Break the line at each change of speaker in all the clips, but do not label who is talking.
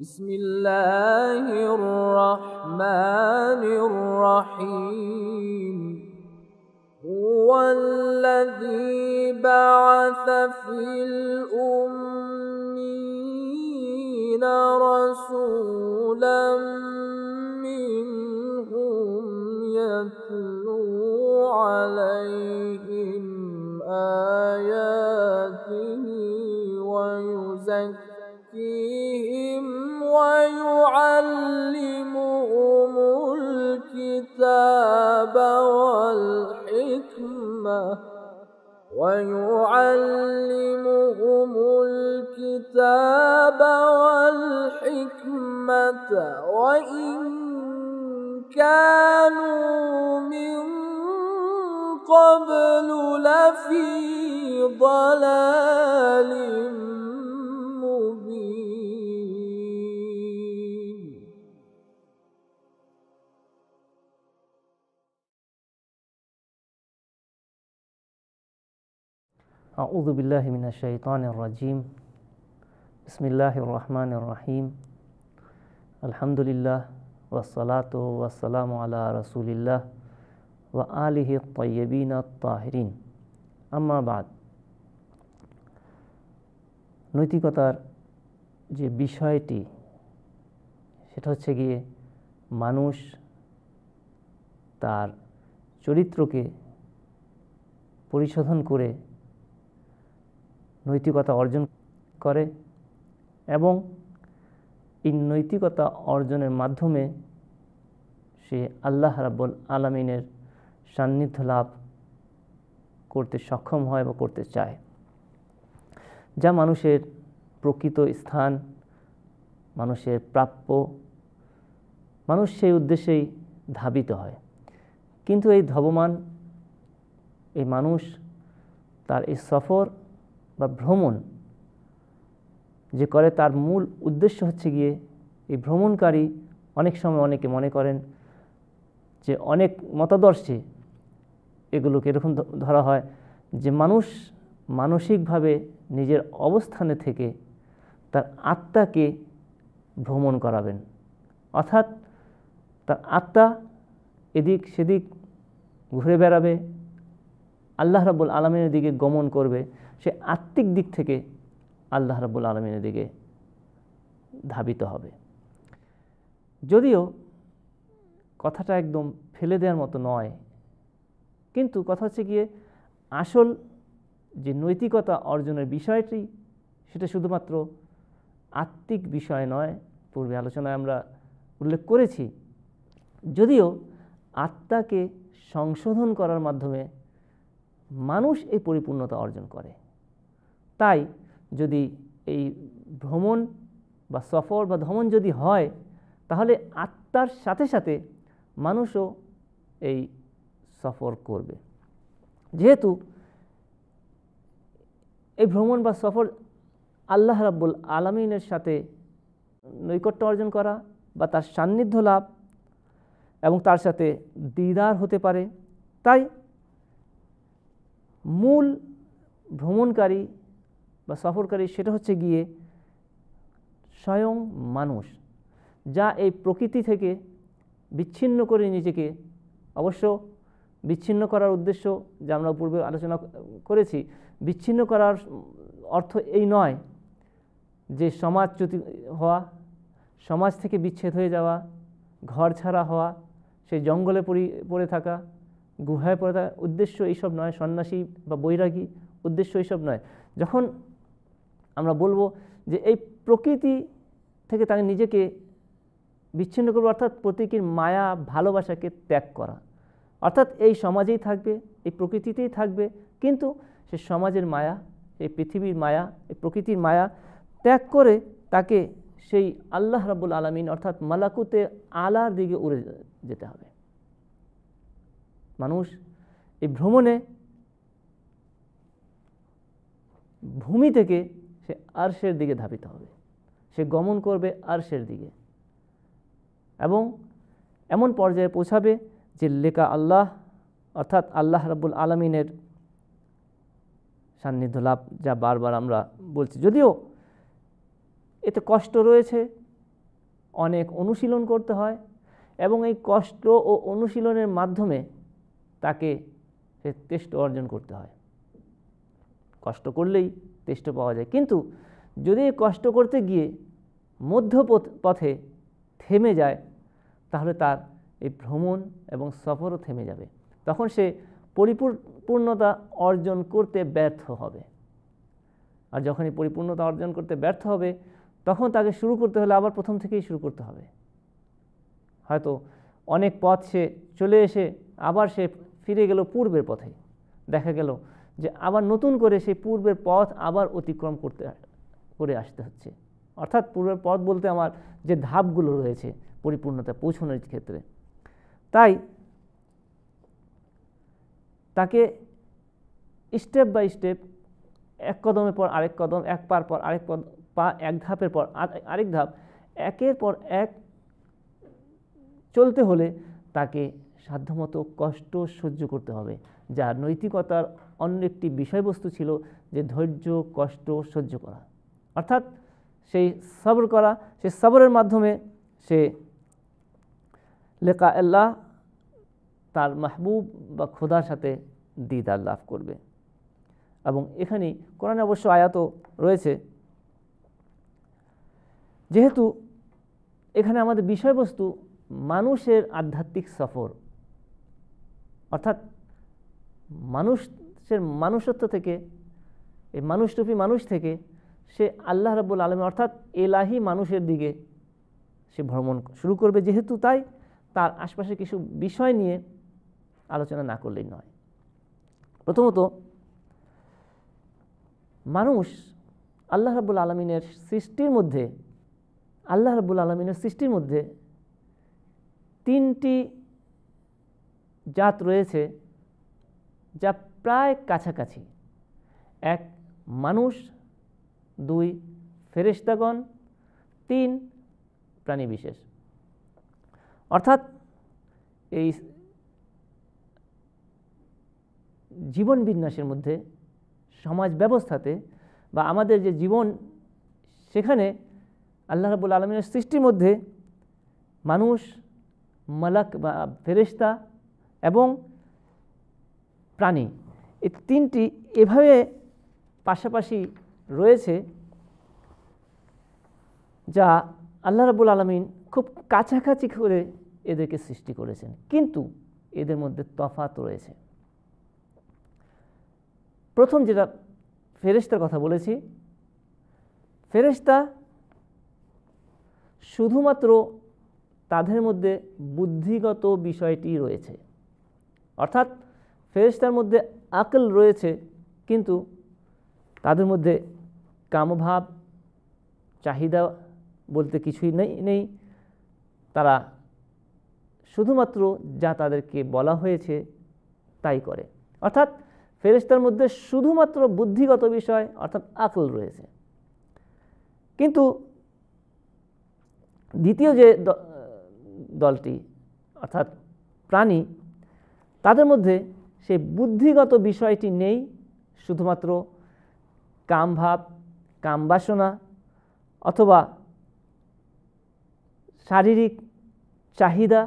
بسم الله الرحمن الرحيم هو الذي بعث في الأمين رسولا منهم يتلو عليهم آياته ويزكي يأتيهم ويعلمهم الكتاب والحكمة ويعلمهم الكتاب والحكمة وإن كانوا من قبل لفي ضلال أعوذ بالله من الشيطان الرجيم بسم الله الرحمن الرحيم الحمد لله والصلاة والسلام على رسول الله وآله الطيبين الطاهرين أما بعد নৈতিকতার যে বিষয়টি সেটা হচ্ছে গিয়ে মানুষ তার চরিত্রকে পরিশোধন করে নৈতিকতা অর্জন করে এবং এই নৈতিকতা অর্জনের মাধ্যমে সে আল্লাহ রাব্বুল আলমিনের সান্নিধ্য লাভ করতে সক্ষম হয় বা করতে চায় যা মানুষের প্রকৃত স্থান মানুষের প্রাপ্য মানুষ সেই উদ্দেশ্যেই ধাবিত হয় কিন্তু এই ধবমান এই মানুষ তার এই সফর বা ভ্রমণ যে করে তার মূল উদ্দেশ্য হচ্ছে গিয়ে এই ভ্রমণকারী অনেক সময় অনেকে মনে করেন যে অনেক মতাদর্শে এগুলোকে এরকম ধরা হয় যে মানুষ মানসিকভাবে নিজের অবস্থানে থেকে তার আত্মাকে ভ্রমণ করাবেন অর্থাৎ তার আত্মা এদিক সেদিক ঘুরে বেড়াবে আল্লাহ রাবুল আলমের দিকে গমন করবে সে আত্মিক দিক থেকে আল্লাহ রাবুল আলমিনের দিকে ধাবিত হবে যদিও কথাটা একদম ফেলে দেওয়ার মতো নয় কিন্তু কথা হচ্ছে গিয়ে আসল যে নৈতিকতা অর্জনের বিষয়টি সেটা শুধুমাত্র আত্মিক বিষয় নয় পূর্বে আলোচনায় আমরা উল্লেখ করেছি যদিও আত্মাকে সংশোধন করার মাধ্যমে মানুষ এই পরিপূর্ণতা অর্জন করে তাই যদি এই ভ্রমণ বা সফর বা ভ্রমণ যদি হয় তাহলে আত্মার সাথে সাথে মানুষও এই সফর করবে যেহেতু এই ভ্রমণ বা সফর আল্লাহ রাব্বুল আলমিনের সাথে নৈকট্য অর্জন করা বা তার সান্নিধ্য লাভ এবং তার সাথে দিদার হতে পারে তাই মূল ভ্রমণকারী বা সফরকারী সেটা হচ্ছে গিয়ে স্বয়ং মানুষ যা এই প্রকৃতি থেকে বিচ্ছিন্ন করে নিজেকে অবশ্য বিচ্ছিন্ন করার উদ্দেশ্য যা আমরা পূর্বে আলোচনা করেছি বিচ্ছিন্ন করার অর্থ এই নয় যে সমাজচ্যুতি হওয়া সমাজ থেকে বিচ্ছেদ হয়ে যাওয়া ঘর ছাড়া হওয়া সেই জঙ্গলে পড়ে থাকা গুহায় পড়ে থাকা উদ্দেশ্য এইসব নয় সন্ন্যাসী বা বৈরাগী উদ্দেশ্য এইসব নয় যখন আমরা বলবো যে এই প্রকৃতি থেকে তাকে নিজেকে বিচ্ছিন্ন করবো অর্থাৎ প্রতীকীর মায়া ভালোবাসাকে ত্যাগ করা অর্থাৎ এই সমাজেই থাকবে এই প্রকৃতিতেই থাকবে কিন্তু সে সমাজের মায়া এই পৃথিবীর মায়া এই প্রকৃতির মায়া ত্যাগ করে তাকে সেই আল্লাহ রাবুল আলমিন অর্থাৎ মালাকুতে আলার দিকে উড়ে যেতে হবে মানুষ এই ভ্রমণে ভূমি থেকে সে আরশের দিকে ধাবিত হবে সে গমন করবে আরশের দিকে এবং এমন পর্যায়ে পৌঁছাবে যে লেখা আল্লাহ অর্থাৎ আল্লাহ রাবুল আলমিনের সান্নিধ্য লাভ যা বারবার আমরা বলছি যদিও এতে কষ্ট রয়েছে অনেক অনুশীলন করতে হয় এবং এই কষ্ট ও অনুশীলনের মাধ্যমে তাকে সে তেষ্ট অর্জন করতে হয় কষ্ট করলেই তেষ্ট পাওয়া যায় কিন্তু যদি কষ্ট করতে গিয়ে মধ্য পথে থেমে যায় তাহলে তার এই ভ্রমণ এবং সফরও থেমে যাবে তখন সে পরিপূর্ণতা অর্জন করতে ব্যর্থ হবে আর যখনই পরিপূর্ণতা অর্জন করতে ব্যর্থ হবে তখন তাকে শুরু করতে হলে আবার প্রথম থেকেই শুরু করতে হবে হয়তো অনেক পথ সে চলে এসে আবার সে ফিরে গেল পূর্বের পথে দেখা গেল যে আবার নতুন করে সেই পূর্বের পথ আবার অতিক্রম করতে করে আসতে হচ্ছে অর্থাৎ পূর্বের পথ বলতে আমার যে ধাপগুলো রয়েছে পরিপূর্ণতা পৌঁছানোর ক্ষেত্রে তাই তাকে স্টেপ বাই স্টেপ এক কদমের পর আরেক কদম এক পার পর আরেক পা এক ধাপের পর আরেক ধাপ একের পর এক চলতে হলে তাকে সাধ্যমতো কষ্ট সহ্য করতে হবে যা নৈতিকতার অন্য একটি বিষয়বস্তু ছিল যে ধৈর্য কষ্ট সহ্য করা অর্থাৎ সেই সবর করা সেই সবরের মাধ্যমে সে লেখা আল্লাহ তার মাহবুব বা খোদার সাথে দিদার লাভ করবে এবং এখানে কোরআনে অবশ্য আয়াত রয়েছে যেহেতু এখানে আমাদের বিষয়বস্তু মানুষের আধ্যাত্মিক সফর অর্থাৎ মানুষের মানুষত্ব থেকে এই মানুষরূপী মানুষ থেকে সে আল্লাহ রব্বুল আলমী অর্থাৎ এলাহি মানুষের দিকে সে ভ্রমণ শুরু করবে যেহেতু তাই তার আশপাশে কিছু বিষয় নিয়ে আলোচনা না করলেই নয় প্রথমত মানুষ আল্লাহ রাবুল আলমিনের সৃষ্টির মধ্যে আল্লাহ রাবুল আলমিনের সৃষ্টির মধ্যে তিনটি জাত রয়েছে যা প্রায় কাছাকাছি এক মানুষ দুই ফেরেস্তাগণ তিন প্রাণী বিশেষ অর্থাৎ এই জীবন বিন্যাসের মধ্যে সমাজ ব্যবস্থাতে বা আমাদের যে জীবন সেখানে আল্লাহ রাবুল আলমিনের সৃষ্টির মধ্যে মানুষ মালাক বা ফেরেস্তা এবং প্রাণী এ তিনটি এভাবে পাশাপাশি রয়েছে যা আল্লাহ রাবুল আলমিন খুব কাছাকাছি করে এদেরকে সৃষ্টি করেছেন কিন্তু এদের মধ্যে তফাত রয়েছে প্রথম যেটা ফেরেস্তার কথা বলেছি ফেরেস্তা শুধুমাত্র তাদের মধ্যে বুদ্ধিগত বিষয়টি রয়েছে অর্থাৎ ফেরিস্তার মধ্যে আকল রয়েছে কিন্তু তাদের মধ্যে কামভাব চাহিদা বলতে কিছুই নেই নেই তারা শুধুমাত্র যা তাদেরকে বলা হয়েছে তাই করে অর্থাৎ ফেরেশতার মধ্যে শুধুমাত্র বুদ্ধিগত বিষয় অর্থাৎ আকল রয়েছে কিন্তু দ্বিতীয় যে দলটি অর্থাৎ প্রাণী তাদের মধ্যে সেই বুদ্ধিগত বিষয়টি নেই শুধুমাত্র কামভাব কামবাসনা অথবা শারীরিক চাহিদা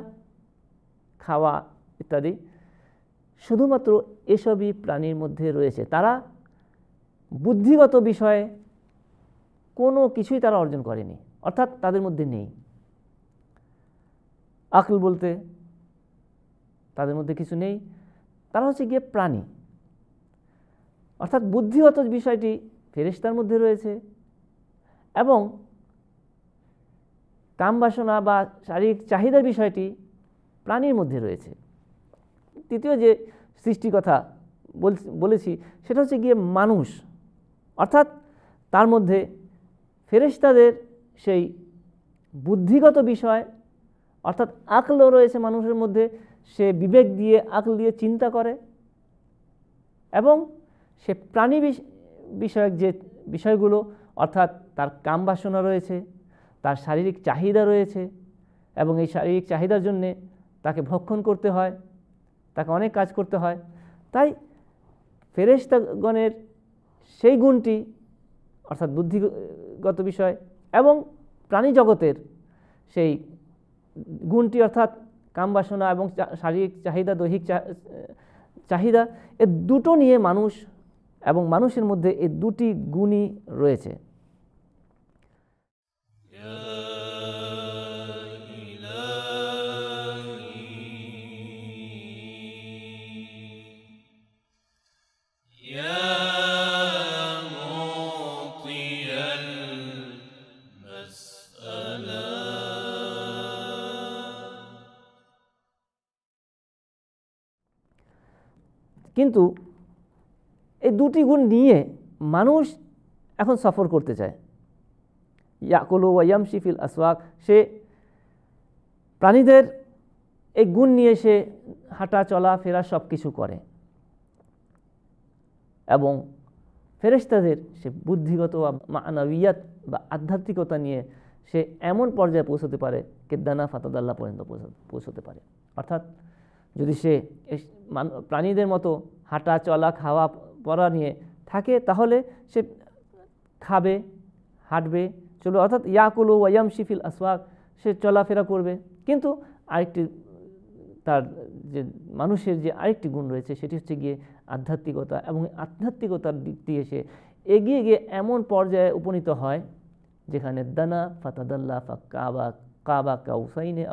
খাওয়া ইত্যাদি শুধুমাত্র এসবই প্রাণীর মধ্যে রয়েছে তারা বুদ্ধিগত বিষয়ে কোনো কিছুই তারা অর্জন করেনি অর্থাৎ তাদের মধ্যে নেই আকল বলতে তাদের মধ্যে কিছু নেই তারা হচ্ছে গিয়ে প্রাণী অর্থাৎ বুদ্ধিগত বিষয়টি ফেরিস্তার মধ্যে রয়েছে এবং কাম বাসনা বা শারীরিক চাহিদা বিষয়টি প্রাণীর মধ্যে রয়েছে তৃতীয় যে সৃষ্টি কথা বলেছি সেটা হচ্ছে গিয়ে মানুষ অর্থাৎ তার মধ্যে ফেরেশতাদের সেই বুদ্ধিগত বিষয় অর্থাৎ আকলও রয়েছে মানুষের মধ্যে সে বিবেক দিয়ে আকল দিয়ে চিন্তা করে এবং সে প্রাণী বিষয়ক যে বিষয়গুলো অর্থাৎ তার কাম বাসনা রয়েছে তার শারীরিক চাহিদা রয়েছে এবং এই শারীরিক চাহিদার জন্যে তাকে ভক্ষণ করতে হয় তাকে অনেক কাজ করতে হয় তাই ফেরেস্তাগণের সেই গুণটি অর্থাৎ বুদ্ধিগত বিষয় এবং প্রাণী জগতের সেই গুণটি অর্থাৎ কাম বাসনা এবং শারীরিক চাহিদা দৈহিক চাহিদা এ দুটো নিয়ে মানুষ এবং মানুষের মধ্যে এই দুটি গুণই রয়েছে কিন্তু এই দুটি গুণ নিয়ে মানুষ এখন সফর করতে চায় ইয়াকুলু ওয়াইয়াম শিফিল আসওয়াক সে প্রাণীদের এই গুণ নিয়ে সে হাঁটা চলা ফেরা সব কিছু করে এবং ফেরেস্তাদের সে বুদ্ধিগত বা মানবিয়াত বা আধ্যাত্মিকতা নিয়ে সে এমন পর্যায়ে পৌঁছতে পারে কেদানা ফাতাদাল্লা পর্যন্ত পৌঁছতে পারে অর্থাৎ যদি সে প্রাণীদের মতো হাঁটা চলা খাওয়া পড়া নিয়ে থাকে তাহলে সে খাবে হাঁটবে চলো অর্থাৎ ইয়াকুলো ওয়াম শিফিল আসওয়াক সে চলাফেরা করবে কিন্তু আরেকটি তার যে মানুষের যে আরেকটি গুণ রয়েছে সেটি হচ্ছে গিয়ে আধ্যাত্মিকতা এবং আধ্যাত্মিকতার দিক দিয়ে সে এগিয়ে গিয়ে এমন পর্যায়ে উপনীত হয় যেখানে দানা ফাতাদাল্লা ফা কাবা কাবা কাউসাইনে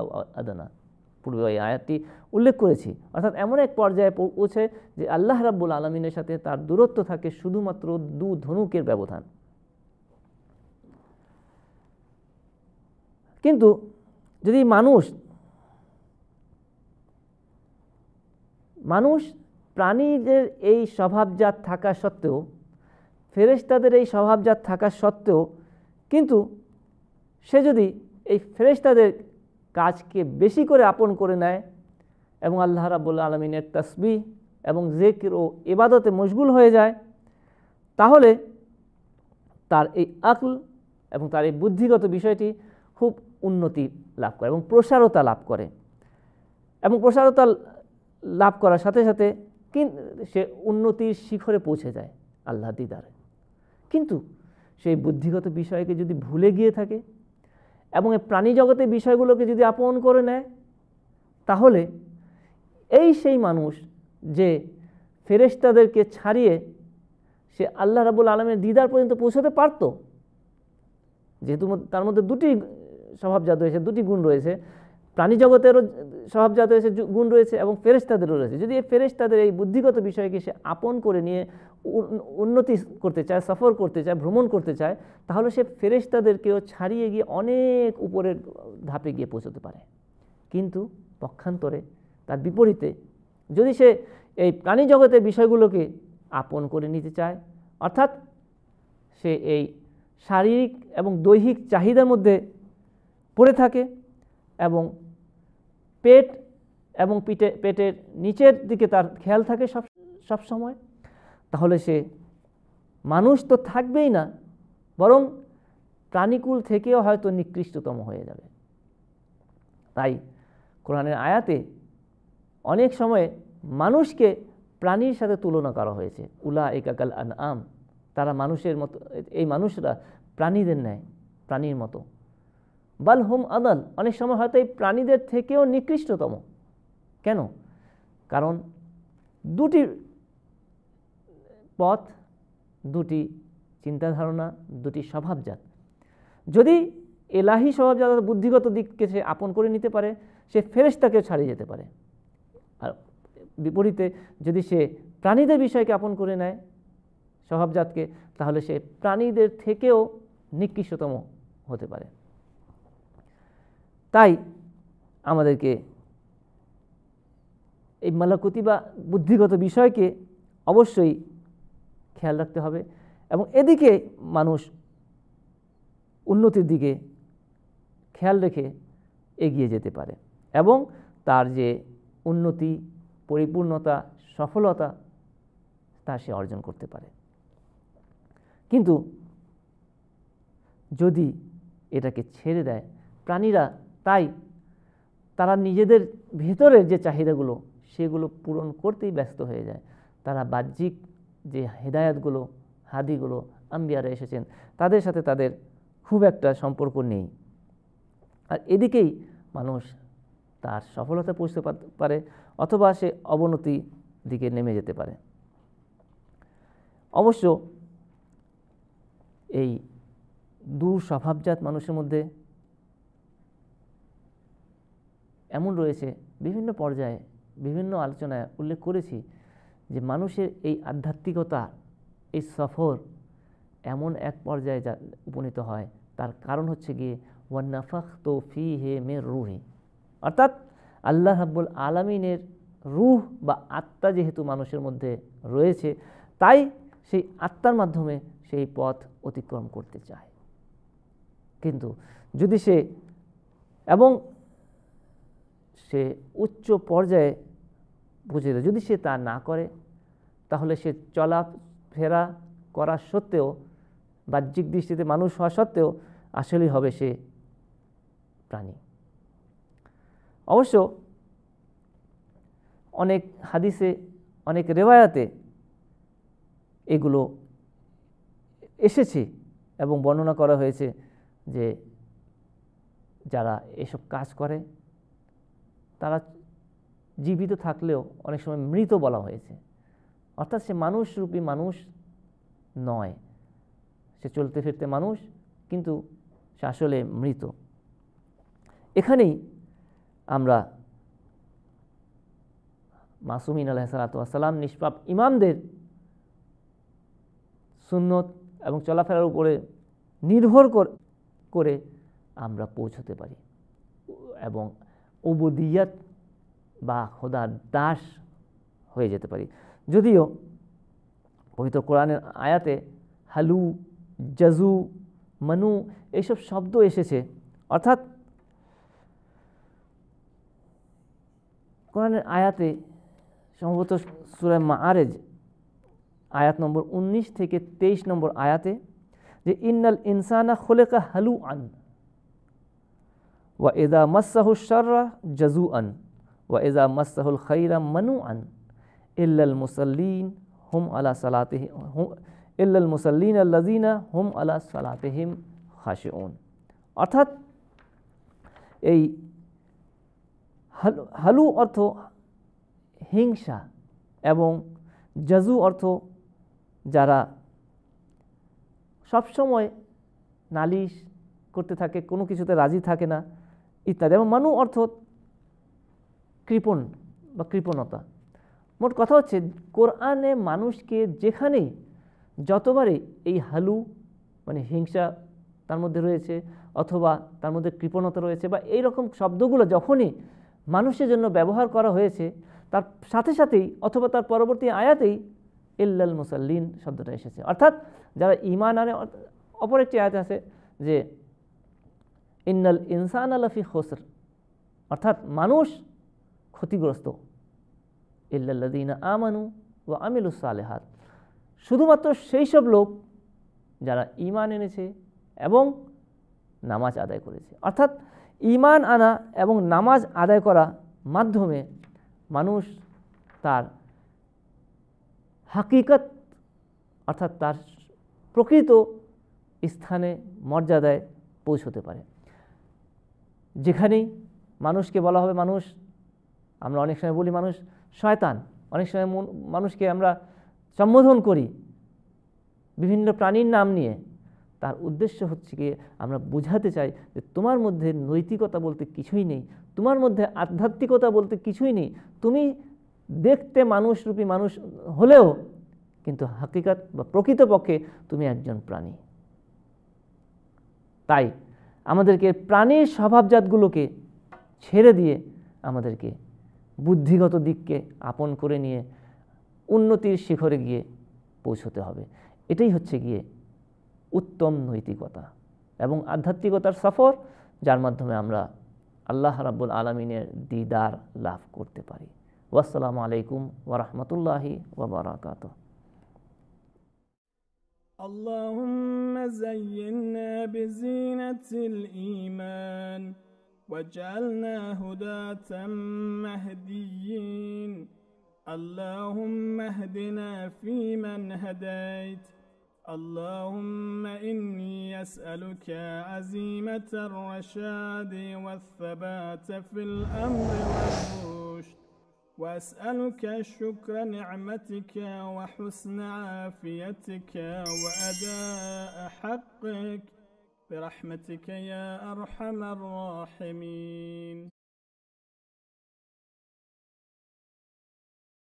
আদানা পূর্বে এই আয়াতটি উল্লেখ করেছি অর্থাৎ এমন এক পর্যায়ে পৌঁছে যে আল্লাহ রাব্বুল আলমিনের সাথে তার দূরত্ব থাকে শুধুমাত্র দু ধনুকের ব্যবধান কিন্তু যদি মানুষ মানুষ প্রাণীদের এই স্বভাবজাত থাকা সত্ত্বেও ফেরেশতাদের এই স্বভাবজাত থাকা সত্ত্বেও কিন্তু সে যদি এই ফেরেশতাদের কাজকে বেশি করে আপন করে নেয় এবং আল্লাহ রাবুল আলমিনের তসবি এবং জেকির ও এবাদতে মশগুল হয়ে যায় তাহলে তার এই আকল এবং তার এই বুদ্ধিগত বিষয়টি খুব উন্নতি লাভ করে এবং প্রসারতা লাভ করে এবং প্রসারতা লাভ করার সাথে সাথে সে উন্নতির শিখরে পৌঁছে যায় আল্লাহ দিদারে কিন্তু সেই বুদ্ধিগত বিষয়কে যদি ভুলে গিয়ে থাকে এবং এই প্রাণী জগতে বিষয়গুলোকে যদি আপন করে নেয় তাহলে এই সেই মানুষ যে ফেরেস্তাদেরকে ছাড়িয়ে সে আল্লাহ রাবুল আলমের দিদার পর্যন্ত পৌঁছতে পারত যেহেতু তার মধ্যে দুটি স্বভাবজাত রয়েছে দুটি গুণ রয়েছে প্রাণী জগতেরও স্বভাবজাত রয়েছে গুণ রয়েছে এবং ফেরেস্তাদেরও রয়েছে যদি এই ফেরেস্তাদের এই বুদ্ধিগত বিষয়কে সে আপন করে নিয়ে উন্নতি করতে চায় সফর করতে চায় ভ্রমণ করতে চায় তাহলে সে ফেরেস্তাদেরকেও ছাড়িয়ে গিয়ে অনেক উপরের ধাপে গিয়ে পৌঁছতে পারে কিন্তু পক্ষান্তরে তার বিপরীতে যদি সে এই প্রাণী জগতের বিষয়গুলোকে আপন করে নিতে চায় অর্থাৎ সে এই শারীরিক এবং দৈহিক চাহিদার মধ্যে পড়ে থাকে এবং পেট এবং পিঠে পেটের নিচের দিকে তার খেয়াল থাকে সব সব সময় তাহলে সে মানুষ তো থাকবেই না বরং প্রাণীকুল থেকেও হয়তো নিকৃষ্টতম হয়ে যাবে তাই কোরআনের আয়াতে অনেক সময়ে মানুষকে প্রাণীর সাথে তুলনা করা হয়েছে উলা একাকাল আন আম তারা মানুষের মতো এই মানুষরা প্রাণীদের নেয় প্রাণীর মতো বাল হোম আদাল অনেক সময় হয়তো এই প্রাণীদের থেকেও নিকৃষ্টতম কেন কারণ দুটি পথ দুটি চিন্তাধারণা দুটি স্বভাবজাত যদি এলাহি স্বভাবজাত বুদ্ধিগত দিককে সে আপন করে নিতে পারে সে ফেরেস্তাকেও ছাড়িয়ে যেতে পারে আর বিপরীতে যদি সে প্রাণীদের বিষয়কে আপন করে নেয় স্বভাবজাতকে তাহলে সে প্রাণীদের থেকেও নিকৃষ্টতম হতে পারে তাই আমাদেরকে এই মালাকুতি বা বুদ্ধিগত বিষয়কে অবশ্যই খেয়াল রাখতে হবে এবং এদিকে মানুষ উন্নতির দিকে খেয়াল রেখে এগিয়ে যেতে পারে এবং তার যে উন্নতি পরিপূর্ণতা সফলতা তা সে অর্জন করতে পারে কিন্তু যদি এটাকে ছেড়ে দেয় প্রাণীরা তাই তারা নিজেদের ভেতরের যে চাহিদাগুলো সেগুলো পূরণ করতেই ব্যস্ত হয়ে যায় তারা বাহ্যিক যে হেদায়াতগুলো হাদিগুলো আম্বিয়ারা এসেছেন তাদের সাথে তাদের খুব একটা সম্পর্ক নেই আর এদিকেই মানুষ তার সফলতা পৌঁছতে পারে অথবা সে অবনতি দিকে নেমে যেতে পারে অবশ্য এই দুঃস্বভাবজাত মানুষের মধ্যে এমন রয়েছে বিভিন্ন পর্যায়ে বিভিন্ন আলোচনায় উল্লেখ করেছি যে মানুষের এই আধ্যাত্মিকতা এই সফর এমন এক পর্যায়ে যা উপনীত হয় তার কারণ হচ্ছে গিয়ে ওয়ান্নাফাক তো ফি হে মে রুহে অর্থাৎ আল্লাহ হাব্বুল আলমিনের রুহ বা আত্মা যেহেতু মানুষের মধ্যে রয়েছে তাই সেই আত্মার মাধ্যমে সেই পথ অতিক্রম করতে চায় কিন্তু যদি সে এবং সে উচ্চ পর্যায়ে পৌঁছে দেয় যদি সে তা না করে তাহলে সে চলা ফেরা করা সত্ত্বেও বাহ্যিক দৃষ্টিতে মানুষ হওয়া সত্ত্বেও আসলেই হবে সে প্রাণী অবশ্য অনেক হাদিসে অনেক রেওয়ায়াতে এগুলো এসেছে এবং বর্ণনা করা হয়েছে যে যারা এসব কাজ করে তারা জীবিত থাকলেও অনেক সময় মৃত বলা হয়েছে অর্থাৎ সে মানুষরূপী মানুষ নয় সে চলতে ফিরতে মানুষ কিন্তু সে আসলে মৃত এখানেই আমরা মাসুমিন আলাহ সালাতাম নিষ্পাপ ইমামদের সুন্নত এবং চলাফেরার উপরে নির্ভর করে আমরা পৌঁছতে পারি এবং উবুদিয়াত বা খোদার দাস হয়ে যেতে পারি যদিও পবিত্র কোরআনের আয়াতে হালু জাজু মানু এইসব শব্দ এসেছে অর্থাৎ কোরআনের আয়াতে সম্ভবত সুরায় আরেজ আয়াত নম্বর ১৯ থেকে ২৩ নম্বর আয়াতে যে ইন্নাল ইনসানা খোলেকা হালু আন ওয়া এদা মাসাহুসাররা জজু আন ওয়া এদা মাসাহুল খৈরা মনু আন ইল্লাল মুসল্লিন হুম আলা সালাতে ইল্লাল মুসল্লিন আল্লাজিনা হুম আলা সালাতেহিম খাশিউন অর্থাৎ এই হালু অর্থ হিংসা এবং জজু অর্থ যারা সবসময় নালিশ করতে থাকে কোনো কিছুতে রাজি থাকে না ইত্যাদি এবং মানু অর্থ কৃপণ বা কৃপণতা মোট কথা হচ্ছে কোরআনে মানুষকে যেখানেই যতবারই এই হালু মানে হিংসা তার মধ্যে রয়েছে অথবা তার মধ্যে কৃপণতা রয়েছে বা এই রকম শব্দগুলো যখনই মানুষের জন্য ব্যবহার করা হয়েছে তার সাথে সাথেই অথবা তার পরবর্তী আয়াতেই ইল্লাল মুসাল্লিন শব্দটা এসেছে অর্থাৎ যারা ইমান আনে অপর একটি আয়াত আছে যে ইন্নাল ইনসান আলাফি হোসর অর্থাৎ মানুষ ক্ষতিগ্রস্ত ইল্লাল্লাদিনা আমানু ও আমিলুস আলেহাত শুধুমাত্র সেই সব লোক যারা ইমান এনেছে এবং নামাজ আদায় করেছে অর্থাৎ ইমান আনা এবং নামাজ আদায় করা মাধ্যমে মানুষ তার হাকিকত অর্থাৎ তার প্রকৃত স্থানে মর্যাদায় পৌঁছতে পারে যেখানেই মানুষকে বলা হবে মানুষ আমরা অনেক সময় বলি মানুষ শয়তান অনেক সময় মানুষকে আমরা সম্বোধন করি বিভিন্ন প্রাণীর নাম নিয়ে তার উদ্দেশ্য হচ্ছে কি আমরা বোঝাতে চাই যে তোমার মধ্যে নৈতিকতা বলতে কিছুই নেই তোমার মধ্যে আধ্যাত্মিকতা বলতে কিছুই নেই তুমি দেখতে মানুষরূপী মানুষ হলেও কিন্তু হাকিকাত বা প্রকৃতপক্ষে তুমি একজন প্রাণী তাই আমাদেরকে প্রাণীর স্বভাবজাতগুলোকে ছেড়ে দিয়ে আমাদেরকে বুদ্ধিগত দিককে আপন করে নিয়ে উন্নতির শিখরে গিয়ে পৌঁছতে হবে এটাই হচ্ছে গিয়ে উত্তম নৈতিকতা এবং আধ্যাত্মিকতার সফর যার মাধ্যমে আমরা আল্লাহ রাব্বুল আলমিনের দিদার লাভ করতে পারি ওয়াসালামু আলাইকুম ওরহমতুল্লাহি ওবরাকাতু اللهم زينا بزينة الإيمان وجعلنا هداة مهديين اللهم اهدنا فيمن هديت اللهم إني أسألك عزيمة الرشاد والثبات في الأمر والرشد وأسألك شكر نعمتك وحسن عافيتك وأداء حقك برحمتك يا أرحم الراحمين